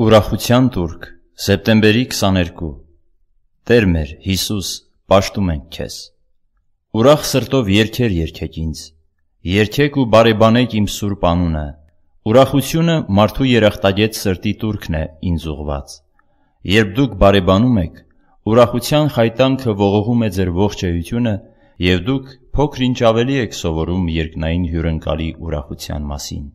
Ուրախության տուրք, սեպտեմբերի 22։ Տեր մեր Հիսուս, ճաշտում ենք քեզ։ Ուրախ սրտով երկեր երկեք ինձ։ Երկեք ու բարեբանեք իմ սուրբ անունը։ Ուրախությունը մարդու երախտագետ սրտի տուրքն է ինձ ուղված։ Երբ դուք բարեբանում եք, ուրախության խայտանքը ողողում է ձեր ողջ էությունը, եւ դուք փոքր ինչ ավելի եք սովորում երկնային հյուրընկալի ուրախության մասին։